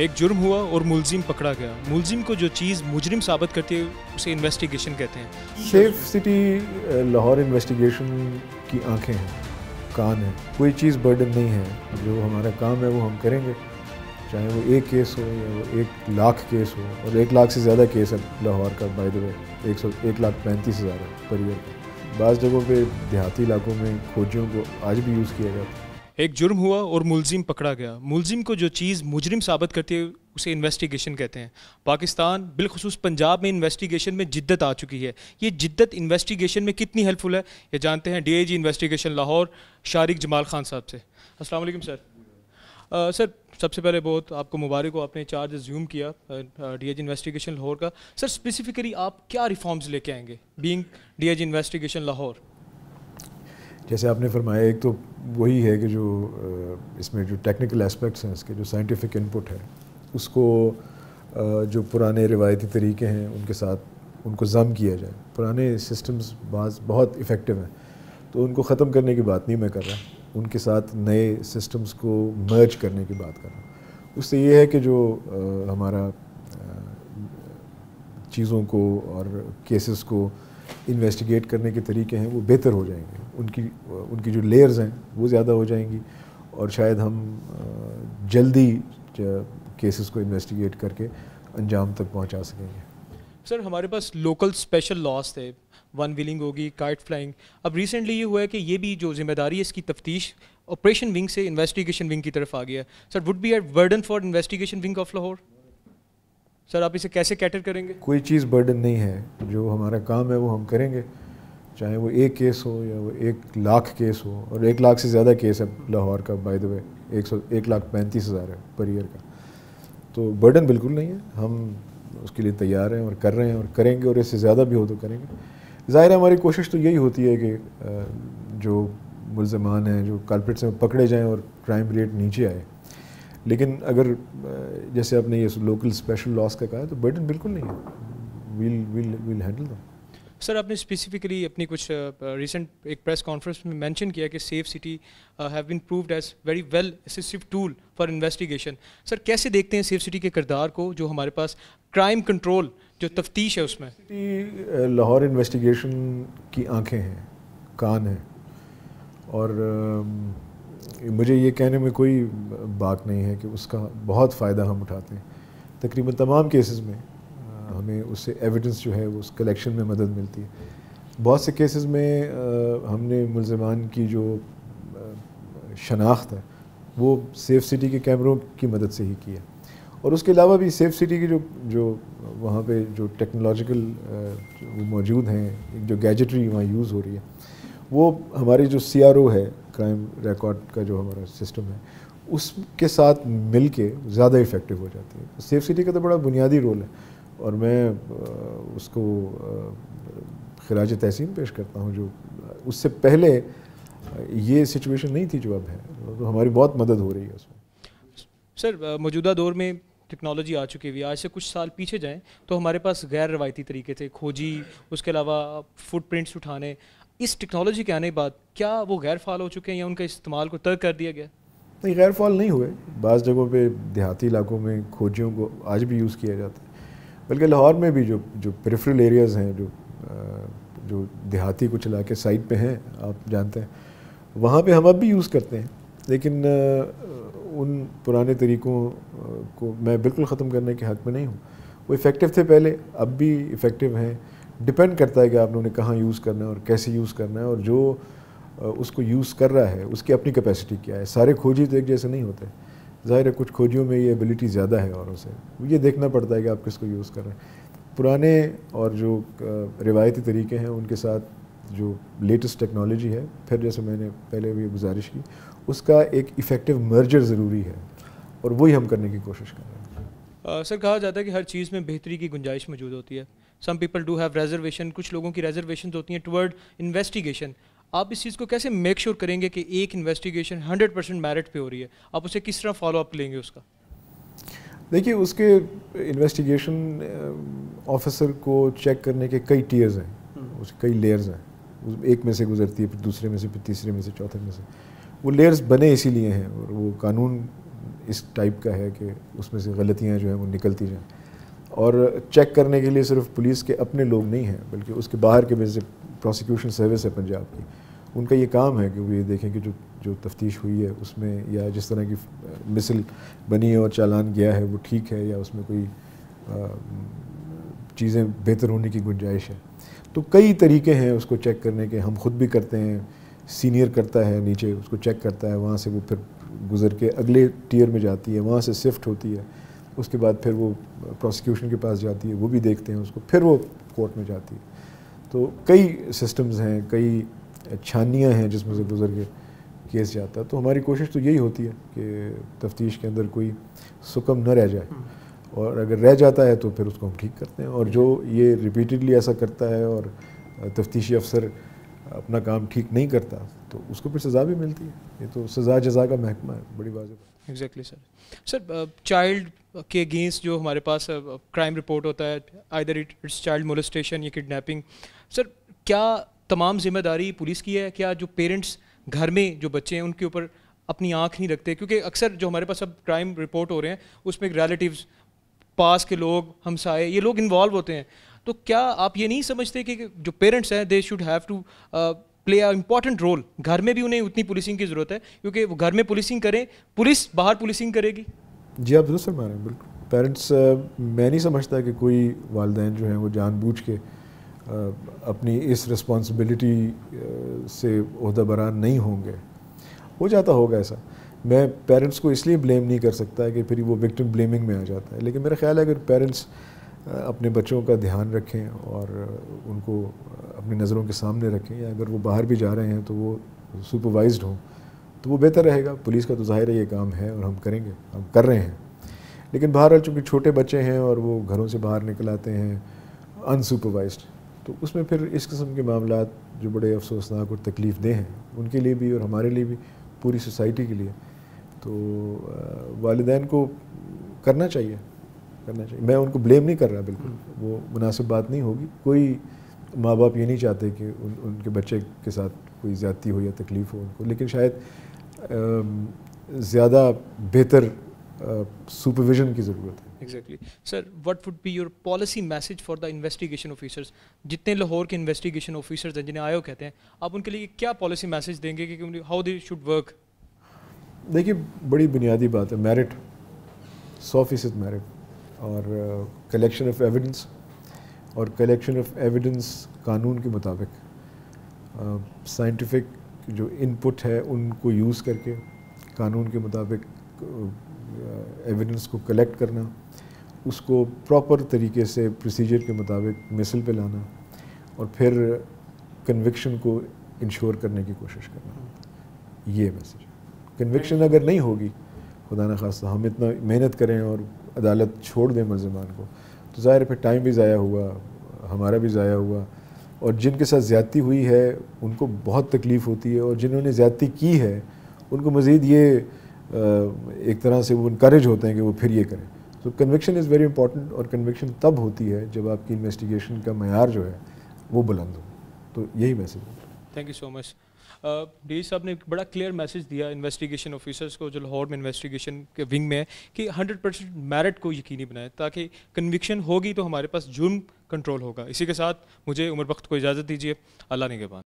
एक जुर्म हुआ और मुलजिम पकड़ा गया मुलजिम को जो चीज़ मुजरिम साबित करती है उसे इन्वेस्टिगेशन कहते हैं सेफ सिटी लाहौर इन्वेस्टिगेशन की आंखें हैं कान है कोई चीज़ बर्डन नहीं है जो हमारा काम है वो हम करेंगे चाहे वो एक केस हो या वो एक लाख केस हो और एक लाख से ज़्यादा केस है लाहौर का बाय द वे एक सौ एक लाख पैंतीस हज़ार है परिवार का बाज़ जगहों पर देहाती इलाकों में खोजियों को आज भी यूज़ किया जाता है एक जुर्म हुआ और मुलजिम पकड़ा गया मुलजिम को जो चीज़ मुजरिम साबित करती है उसे इन्वेस्टिगेशन कहते हैं पाकिस्तान बिलखसूस पंजाब में इन्वेस्टिगेशन में जिद्दत आ चुकी है ये जिद्दत इन्वेस्टिगेशन में कितनी हेल्पफुल है ये जानते हैं डी इन्वेस्टिगेशन लाहौर शारिक जमाल खान साहब से अस्सलाम सर आ, सर सबसे पहले बहुत आपको मुबारक हो आपने चार्ज ज्यूम किया डी डीआईजी इन्वेस्टिगेशन लाहौर का सर स्पेसिफिकली आप क्या रिफॉर्म्स लेके आएंगे बीइंग डीआईजी इन्वेस्टिगेशन लाहौर जैसे आपने फरमाया एक तो वही है कि जो इसमें जो टेक्निकल एस्पेक्ट्स हैं इसके जो साइंटिफिक इनपुट है उसको जो पुराने रिवायती तरीके हैं उनके साथ उनको ज़म किया जाए पुराने सिस्टम्स बाज बहुत इफ़ेक्टिव हैं तो उनको ख़त्म करने की बात नहीं मैं कर रहा उनके साथ नए सिस्टम्स को मर्ज करने की बात कर रहा उससे ये है कि जो आ, हमारा चीज़ों को और केसेस को इन्वेस्टिगेट करने के तरीके हैं वो बेहतर हो जाएंगे उनकी उनकी जो लेयर्स हैं वो ज़्यादा हो जाएंगी और शायद हम जल्दी केसेस को इन्वेस्टिगेट करके अंजाम तक पहुंचा सकेंगे सर हमारे पास लोकल स्पेशल लॉस थे वन व्हीलिंग होगी काइट फ्लाइंग अब रिसेंटली ये हुआ है कि ये भी जो जिम्मेदारी है इसकी तफ्तीश ऑपरेशन विंग से इन्वेस्टिगेशन विंग की तरफ आ गया sir would be at burden for investigation wing of Lahore sir आप इसे कैसे कैटर करेंगे कोई चीज़ बर्डन नहीं है जो हमारा काम है वो हम करेंगे चाहे वो एक केस हो या वो एक लाख केस हो और एक लाख से ज़्यादा केस है लाहौर का बाय द वे एक सौ एक लाख पैंतीस हज़ार है पर ईयर का तो बर्डन बिल्कुल नहीं है हम उसके लिए तैयार हैं और कर रहे हैं और करेंगे और इससे ज़्यादा भी हो तो करेंगे ज़ाहिर है हमारी कोशिश तो यही होती है कि जो मुलजमान हैं जो कॉर्पोरेट्स हैं पकड़े जाएँ और क्राइम रेट नीचे आए लेकिन अगर जैसे आपने ये लोकल स्पेशल लॉस का कहा तो बर्डन बिल्कुल नहीं है we'll we'll we'll handle them sir आपने स्पेसिफिकली अपनी कुछ रिसेंट एक प्रेस कॉन्फ्रेंस में मेंशन किया कि safe city have been proved as very well assistive tool for investigation sir कैसे देखते हैं सेफ सिटी के किरदार को जो हमारे पास क्राइम कंट्रोल जो तफ्तीश है उसमें सिटी लाहौर इन्वेस्टिगेशन की आंखें हैं कान हैं और मुझे ये कहने में कोई बात नहीं है कि उसका बहुत फ़ायदा हम उठाते हैं तकरीबन तमाम केसेस में हाँ। हमें उससे एविडेंस जो है उस कलेक्शन में मदद मिलती है बहुत से केसेस में आ, हमने मुलजमान की जो शनाख्त है वो सेफ सिटी के कैमरों की मदद से ही की है और उसके अलावा भी सेफ सिटी की जो जो वहाँ पे जो टेक्नोलॉजिकल मौजूद हैं जो गैजेटरी वहाँ यूज़ हो रही है वो हमारी जो सी है क्राइम रिकॉर्ड का जो हमारा सिस्टम है उसके साथ मिल ज़्यादा इफ़ेक्टिव हो जाती है सेफ सिटी का तो बड़ा बुनियादी रोल है और मैं उसको खराज तहसीन पेश करता हूँ जो उससे पहले ये सिचुएशन नहीं थी जो अब है तो हमारी बहुत मदद हो रही है उसमें सर मौजूदा दौर में टेक्नोलॉजी आ चुकी हुई है आज से कुछ साल पीछे जाएं तो हमारे पास गैर रवायती तरीके थे खोजी उसके अलावा फुटप्रिंट्स उठाने इस टेक्नोलॉजी के आने के बाद क्या वो गैर फाल हो चुके हैं या उनका इस्तेमाल को तर्क कर दिया गया नहीं गैर फाल नहीं हुए बाज़ जगहों पे देहाती इलाकों में खोजियों को आज भी यूज़ किया जाता है बल्कि लाहौर में भी जो जो पेरिफेरल एरियाज़ हैं जो जो देहाती कुछ इलाके साइड पे हैं आप जानते हैं वहाँ पे हम अब भी यूज़ करते हैं लेकिन उन पुराने तरीक़ों को मैं बिल्कुल ख़त्म करने के हक़ में नहीं हूँ वो इफ़ेक्टिव थे पहले अब भी इफ़ेक्टिव हैं डिपेंड करता है कि आप लोगों ने कहाँ यूज़ करना है और कैसे यूज़ करना है और जो उसको यूज़ कर रहा है उसकी अपनी कैपेसिटी क्या है सारे खोजी तो एक जैसे नहीं होते ज़ाहिर है कुछ खोजियों में ये एबिलिटी ज़्यादा है औरों से ये देखना पड़ता है कि आप किसको यूज़ कर रहे हैं पुराने और जो रिवायती तरीके हैं उनके साथ जो लेटेस्ट टेक्नोलॉजी है फिर जैसे मैंने पहले भी गुजारिश की उसका एक इफ़ेक्टिव मर्जर ज़रूरी है और वही हम करने की कोशिश कर रहे हैं सर कहा जाता है कि हर चीज़ में बेहतरी की गुंजाइश मौजूद होती है some people do have reservation कुछ लोगों की रेजर्वेशन होती हैं टुवर्ड इन्वेस्टिगेशन आप इस चीज़ को कैसे मेक श्योर sure करेंगे कि एक इन्वेस्टिगेशन 100 परसेंट मैरिट पे हो रही है आप उसे किस तरह फॉलोअप लेंगे उसका देखिए उसके इन्वेस्टिगेशन ऑफिसर को चेक करने के कई टीयर्स हैं हम्म। उसके कई लेयर्स हैं एक में से गुजरती है फिर दूसरे में से फिर तीसरे में से चौथे में से वो लेयर्स बने इसीलिए हैं और वो कानून इस टाइप का है कि उसमें से गलतियाँ जो हैं वो निकलती जाएँ और चेक करने के लिए सिर्फ पुलिस के अपने लोग नहीं हैं बल्कि उसके बाहर के भी प्रोसिक्यूशन सर्विस है पंजाब की उनका ये काम है कि वो ये देखें कि जो जो तफ्तीश हुई है उसमें या जिस तरह की मिसल बनी है और चालान गया है वो ठीक है या उसमें कोई चीज़ें बेहतर होने की गुंजाइश है तो कई तरीके हैं उसको चेक करने के हम खुद भी करते हैं सीनियर करता है नीचे उसको चेक करता है वहाँ से वो फिर गुजर के अगले टीयर में जाती है वहाँ से शिफ्ट होती है उसके बाद फिर वो प्रोसिक्यूशन के पास जाती है वो भी देखते हैं उसको फिर वो कोर्ट में जाती है तो कई सिस्टम्स हैं कई छानियाँ हैं जिसमें से गुजर के केस जाता है तो हमारी कोशिश तो यही होती है कि तफ्तीश के अंदर कोई सुकम न रह जाए हम्म। और अगर रह जाता है तो फिर उसको हम ठीक करते हैं और जो ये रिपीटेडली ऐसा करता है और तफ्तीशी अफसर अपना काम ठीक नहीं करता तो उसको फिर सज़ा भी मिलती है ये तो सज़ा जजा का महकमा है बड़ी वाजब एग्जैक्टली सर सर चाइल्ड के अगेंस्ट जो हमारे पास क्राइम uh, रिपोर्ट होता है आइदर इट्स चाइल्ड मोलिस्टेशन या किडनेपिंग सर क्या तमाम जिम्मेदारी पुलिस की है क्या जो पेरेंट्स घर में जो बच्चे हैं उनके ऊपर अपनी आंख नहीं रखते क्योंकि अक्सर जो हमारे पास अब क्राइम रिपोर्ट हो रहे हैं उसमें रिलेटिव्स पास के लोग हमसाए ये लोग इन्वॉल्व होते हैं तो क्या आप ये नहीं समझते कि जो पेरेंट्स हैं they should have to play a important role घर में भी उन्हें उतनी पुलिसिंग की ज़रूरत है क्योंकि वो घर में पुलिसिंग करें पुलिस बाहर पुलिसिंग करेगी जी आप जरूर फरमा बिल्कुल पेरेंट्स uh, मैं नहीं समझता कि कोई वालदे जो हैं वो जानबूझ के अपनी इस रिस्पॉन्सिबिलिटी से बरान नहीं होंगे हो जाता होगा ऐसा मैं पेरेंट्स को इसलिए ब्लेम नहीं कर सकता कि फिर वो विक्टिम ब्लेमिंग में आ जाता है लेकिन मेरा ख्याल है अगर पेरेंट्स अपने बच्चों का ध्यान रखें और उनको अपनी नज़रों के सामने रखें या अगर वो बाहर भी जा रहे हैं तो वो सुपरवाइज्ड हों तो वो बेहतर रहेगा पुलिस का तो जाहिर है ये काम है और हम करेंगे हम कर रहे हैं लेकिन बाहर चूँकि छोटे बच्चे हैं और वो घरों से बाहर निकल आते हैं अनसुपरवाइज्ड तो उसमें फिर इस किस्म के मामला जो बड़े अफसोसनाक और तकलीफ दें हैं उनके लिए भी और हमारे लिए भी पूरी सोसाइटी के लिए तो वालदेन को करना चाहिए करना चाहिए मैं उनको ब्लेम नहीं कर रहा बिल्कुल हम्म। वो मुनासिब बात नहीं होगी कोई माँ बाप ये नहीं चाहते कि उन उनके बच्चे के साथ कोई ज़्यादती हो या तकलीफ़ हो उनको लेकिन शायद ज़्यादा बेहतर सुपरविज़न की ज़रूरत है exactly sir what would be your policy message for the investigation officers जितने लाहौर के इन्वेस्टिगेशन ऑफिसर्स हैं जिन्हें आयोग कहते हैं आप उनके लिए क्या पॉलिसी मैसेज देंगे कि हाउ दे शुड वर्क देखिए बड़ी बुनियादी बात है मेरिट सौ फीसद मेरिट और कलेक्शन ऑफ एविडेंस और कलेक्शन ऑफ एविडेंस कानून के मुताबिक साइंटिफिक uh, जो इनपुट है उनको यूज़ करके कानून के मुताबिक एविडेंस को कलेक्ट करना उसको प्रॉपर तरीके से प्रोसीजर के मुताबिक मिसल पे लाना और फिर कन्विक्शन को इंश्योर करने की कोशिश करना ये मैसेज कन्विक्शन अगर नहीं होगी खुदा न खास हम इतना मेहनत करें और अदालत छोड़ दें मुलजमान को तो ज़ाहिर फिर टाइम भी ज़ाया हुआ हमारा भी ज़ाया हुआ और जिनके साथ ज़्यादती हुई है उनको बहुत तकलीफ़ होती है और जिन्होंने ज़्यादती की है उनको मज़ीद ये एक तरह से वो इंक्रेज होते हैं कि वो फिर ये करें तो कन्विक्शन इज़ वेरी इंपॉर्टेंट और कन्विक्शन तब होती है जब आपकी इन्वेस्टिगेशन का मैार जो है वो बुलंद हो तो यही message thank you so much D साहब ने एक बड़ा क्लियर मैसेज दिया इन्वेस्टिगेशन ऑफिसर्स को जो लाहौर में इन्वेस्टिगेशन के विंग में है कि 100 परसेंट मैरिट को यकीनी बनाए ताकि कन्विक्शन होगी तो हमारे पास जुर्म कंट्रोल होगा इसी के साथ मुझे उम्र वक्त को इजाज़त दीजिए अल्लाह ने के